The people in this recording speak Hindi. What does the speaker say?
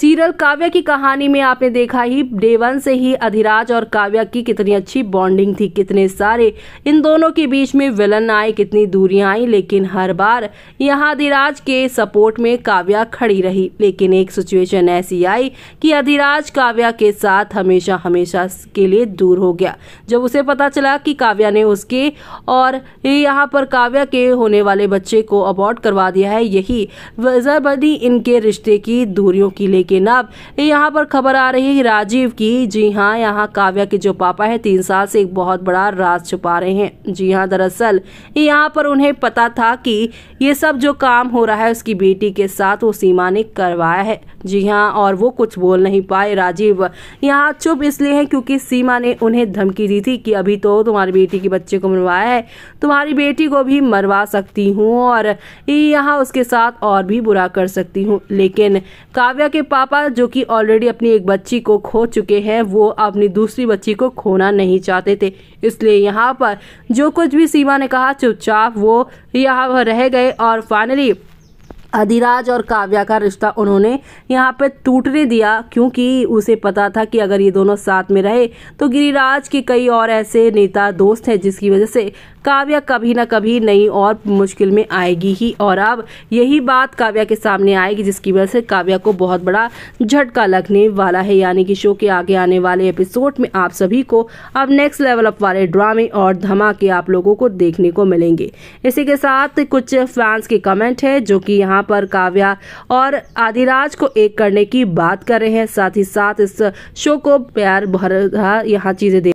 सीरियल काव्या की कहानी में आपने देखा ही डे वन से ही अधिराज और काव्या की कितनी अच्छी बॉन्डिंग थी कितने सारे इन दोनों के बीच में विलन आए कितनी दूरियां आई लेकिन हर बार यहाँ अधिराज के सपोर्ट में काव्य खड़ी रही लेकिन एक सिचुएशन ऐसी आई कि अधिराज काव्या के साथ हमेशा हमेशा के लिए दूर हो गया जब उसे पता चला कि काव्या ने उसके और यहाँ पर काव्य के होने वाले बच्चे को अबॉर्ड करवा दिया है यही वजह बनी इनके रिश्ते की दूरियों की लेकिन लेकिन अब यहाँ पर खबर आ रही है राजीव की जी हाँ यहाँ काव्या के जो पापा है तीन साल से एक बहुत बड़ा राज छुपा रहे हैं जी हाँ दरअसल यहाँ पर उन्हें पता था कि ये सब जो काम हो रहा है उसकी बेटी के साथ वो सीमा ने करवाया है जी हाँ और वो कुछ बोल नहीं पाए राजीव यहाँ चुप इसलिए है क्योंकि सीमा ने उन्हें धमकी दी थी कि अभी तो तुम्हारी बेटी के बच्चे को मरवाया है तुम्हारी बेटी को भी मरवा सकती हूँ और यहाँ उसके साथ और भी बुरा कर सकती हूँ लेकिन काव्या के पास पापा जो कि ऑलरेडी अपनी एक बच्ची को खो चुके हैं वो अपनी दूसरी बच्ची को खोना नहीं चाहते थे इसलिए यहाँ पर जो कुछ भी सीमा ने कहा चुपचाप वो यहाँ रह गए और फाइनली अधिराज और काव्या का रिश्ता उन्होंने यहाँ पे टूटने दिया क्योंकि उसे पता था कि अगर ये दोनों साथ में रहे तो गिरिराज के कई और ऐसे नेता दोस्त हैं जिसकी वजह से काव्या कभी ना कभी नई और मुश्किल में आएगी ही और अब यही बात काव्या के सामने आएगी जिसकी वजह से काव्या को बहुत बड़ा झटका लगने वाला है यानी कि शो के आगे आने वाले एपिसोड में आप सभी को अब नेक्स्ट लेवल अप वाले ड्रामे और धमाके आप लोगों को देखने को मिलेंगे इसी के साथ कुछ फैंस के कमेंट है जो कि यहाँ यहाँ पर काव्या और आदिराज को एक करने की बात कर रहे हैं साथ ही साथ इस शो को प्यार भर यहाँ चीज़ें